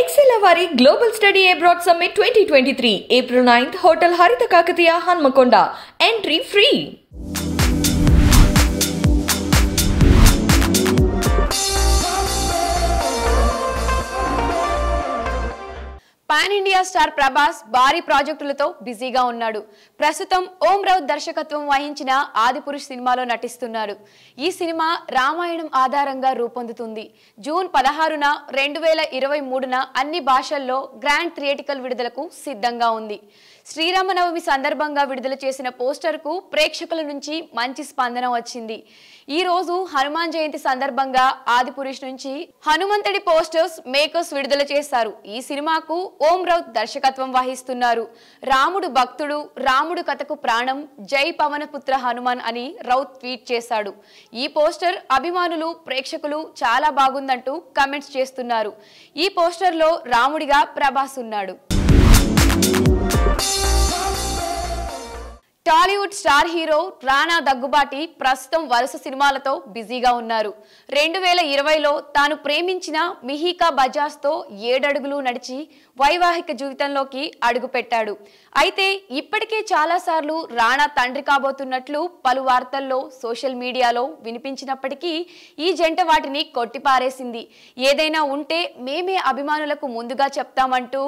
Excel ಅವಾರಿ global study abroad summit twenty twenty three April ninth hotel Haritha Kakatiya Hanamkonda entry free pan India star Prabhas భారీ ప్రాజెక్టులతో బిజీగా ఉన్నాడు ప్రస్తుతం ఓం రావు దర్శకత్వం వహించిన ఆదిపురుష్ సినిమాలో నటిస్తున్నాడు ఈ సినిమా రామాయణం ఆధారంగా రూపొందుతుంది జూన్ పదహారున రెండు వేల ఇరవై మూడున అన్ని భాషల్లో గ్రాండ్ థియేటికల్ విడుదలకు సిద్ధంగా ఉంది శ్రీరామనవమి సందర్భంగా విడుదల చేసిన పోస్టర్కు ప్రేక్షకుల నుంచి మంచి స్పందన వచ్చింది ఈ రోజు హనుమాన్ జయంతి సందర్భంగా ఆదిపురుష్ నుంచి హనుమంతుడి పోస్టర్స్ మేకర్స్ విడుదల చేశారు ఈ సినిమాకు ఓం రౌత్ దర్శకత్వం వహిస్తున్నారు రాముడు భక్తుడు రాముడు కథకు ప్రాణం జై పవనపుత్ర హనుమాన్ అని రౌత్ ట్వీట్ చేశాడు ఈ పోస్టర్ అభిమానులు ప్రేక్షకులు చాలా బాగుందంటూ కమెంట్స్ చేస్తున్నారు ఈ పోస్టర్లో రాముడిగా ప్రభాస్ ఉన్నాడు Tollywood star hero Rana Daggubati ప్రస్తుతం వరుస సినిమాలతో బిజీగా ఉన్నారు రెండు వేల ఇరవైలో తాను ప్రేమించిన మిహికా బజాజ్తో ఏడడుగులు నడిచి వైవాహిక జీవితంలోకి అడుగుపెట్టాడు అయితే ఇప్పటికే చాలాసార్లు రానా తండ్రి కాబోతున్నట్లు పలు వార్తల్లో సోషల్ మీడియాలో వినిపించినప్పటికీ ఈ జంట వాటిని కొట్టిపారేసింది ఏదైనా ఉంటే మేమే అభిమానులకు ముందుగా చెప్తామంటూ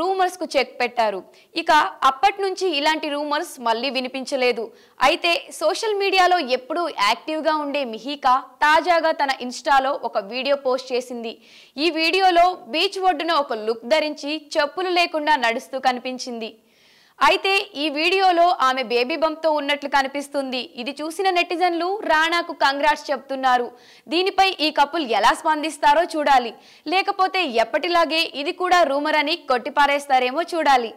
రూమర్స్కు చెక్ పెట్టారు ఇక అప్పటి నుంచి ఇలాంటి రూమర్స్ మళ్ళీ వినిపించలేదు అయితే సోషల్ మీడియాలో ఎప్పుడూ యాక్టివ్గా ఉండే మిహికా తాజాగా తన ఇన్స్టాలో ఒక వీడియో పోస్ట్ చేసింది ఈ వీడియోలో బీచ్ ఒడ్డున ఒక లుక్ ధరించి చెప్పులు లేకుండా నడుస్తూ కనిపించింది అయితే ఈ వీడియోలో ఆమె బేబీ బంప్తో ఉన్నట్లు కనిపిస్తుంది ఇది చూసిన నెటిజన్లు రాణాకు కంగ్రాట్స్ చెప్తున్నారు దీనిపై ఈ కపుల్ ఎలా స్పందిస్తారో చూడాలి లేకపోతే ఎప్పటిలాగే ఇది కూడా రూమర్ అని కొట్టిపారేస్తారేమో చూడాలి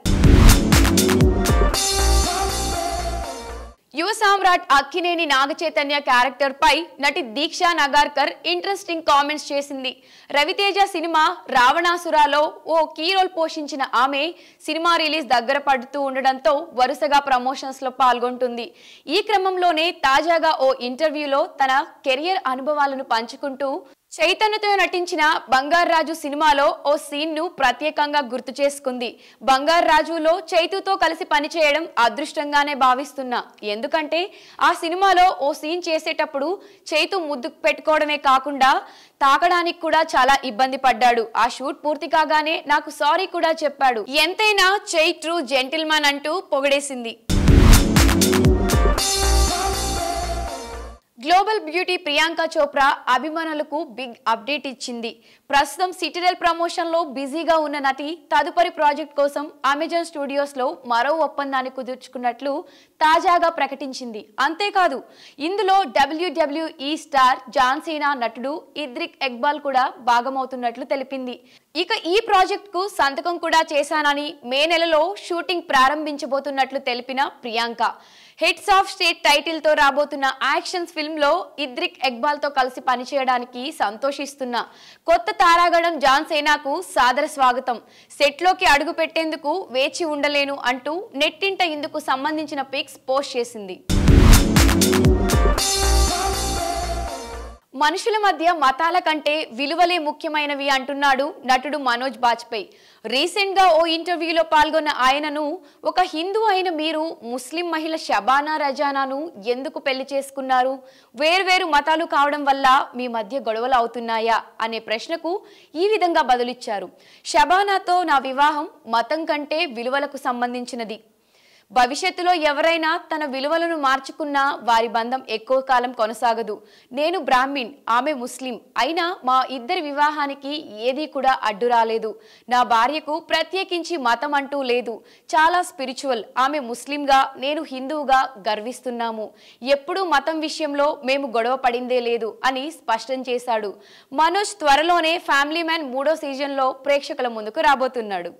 సామ్రాట్ అక్కినేని నాగచైతన్య క్యారెక్టర్ పై నటి దీక్షా నగార్కర్ ఇంట్రెస్టింగ్ కామెంట్స్ చేసింది రవితేజ సినిమా రావణాసురాలో ఓ కీ రోల్ పోషించిన ఆమె సినిమా రిలీజ్ దగ్గర పడుతూ ఉండడంతో వరుసగా ప్రమోషన్స్ లో పాల్గొంటుంది ఈ క్రమంలోనే తాజాగా ఓ ఇంటర్వ్యూలో తన కెరియర్ అనుభవాలను పంచుకుంటూ చైతన్యతో నటించిన రాజు సినిమాలో ఓ సీన్ను ప్రత్యేకంగా గుర్తు చేసుకుంది రాజులో చైతుతో కలిసి పనిచేయడం అదృష్టంగానే భావిస్తున్నా ఎందుకంటే ఆ సినిమాలో ఓ సీన్ చేసేటప్పుడు చైతు ముద్దు పెట్టుకోవడమే కాకుండా తాకడానికి కూడా చాలా ఇబ్బంది పడ్డాడు ఆ షూట్ పూర్తి కాగానే నాకు సారీ కూడా చెప్పాడు ఎంతైనా చైత్రు జెంటిల్మాన్ అంటూ పొగిడేసింది గ్లోబల్ బ్యూటీ ప్రియాంక చోప్రా అభిమానులకు బిగ్ అప్డేట్ ఇచ్చింది ప్రస్తుతం సిటిడెల్ ప్రమోషన్లో బిజీగా ఉన్న నటి తదుపరి ప్రాజెక్ట్ కోసం అమెజాన్ స్టూడియోస్లో మరో ఒప్పందాన్ని కుదుర్చుకున్నట్లు తాజాగా ప్రకటించింది అంతేకాదు ఇందులో డబ్ల్యూడబ్ల్యూఈ స్టార్ జాన్సీనా నటుడు ఇద్రిక్ ఎక్బాల్ కూడా భాగమవుతున్నట్లు తెలిపింది ఇక ఈ ప్రాజెక్ట్కు సంతకం కూడా చేశానని మే నెలలో షూటింగ్ ప్రారంభించబోతున్నట్లు తెలిపిన Priyanka heads of state title తో రాబోతున్న యాక్షన్స్ ఫిల్మ్ లో ఇద్రిక్ ఎక్బాల్ తో కలిసి పనిచేయడానికి సంతోషిస్తున్న కొత్త తారాగణం జాన్ సేనాకు సాదర స్వాగతం సెట్ లోకి అడుగు పెట్టేందుకు వేచి ఉండలేను అంటూ నెట్టింట ఇందుకు సంబంధించిన పిక్స్ పోస్ట్ చేసింది మనుషుల మధ్య మతాల కంటే విలువలే ముఖ్యమైనవి అంటున్నాడు నటుడు మనోజ్ బాజ్పేయి రీసెంట్గా ఓ ఇంటర్వ్యూలో పాల్గొన్న ఆయనను ఒక హిందూ అయిన మీరు ముస్లిం మహిళ షబానా రజానాను ఎందుకు పెళ్లి చేసుకున్నారు వేర్వేరు మతాలు కావడం వల్ల మీ మధ్య గొడవలు అవుతున్నాయా అనే ప్రశ్నకు ఈ విధంగా బదులిచ్చారు షబానాతో నా వివాహం మతం కంటే విలువలకు సంబంధించినది భవిష్యత్తులో ఎవరైనా తన విలువలను మార్చుకున్నా వారి బంధం ఎక్కువ కాలం కొనసాగదు నేను బ్రాహ్మిన్ ఆమె ముస్లిం అయినా మా ఇద్దరి వివాహానికి ఏదీ కూడా అడ్డు రాలేదు నా భార్యకు ప్రత్యేకించి మతం అంటూ లేదు చాలా స్పిరిచువల్ ఆమె ముస్లింగా నేను హిందువుగా గర్విస్తున్నాము ఎప్పుడూ మతం విషయంలో మేము గొడవ పడిందే లేదు అని స్పష్టం చేశాడు మనోజ్ త్వరలోనే ఫ్యామిలీ మ్యాన్ మూడో సీజన్లో ప్రేక్షకుల ముందుకు రాబోతున్నాడు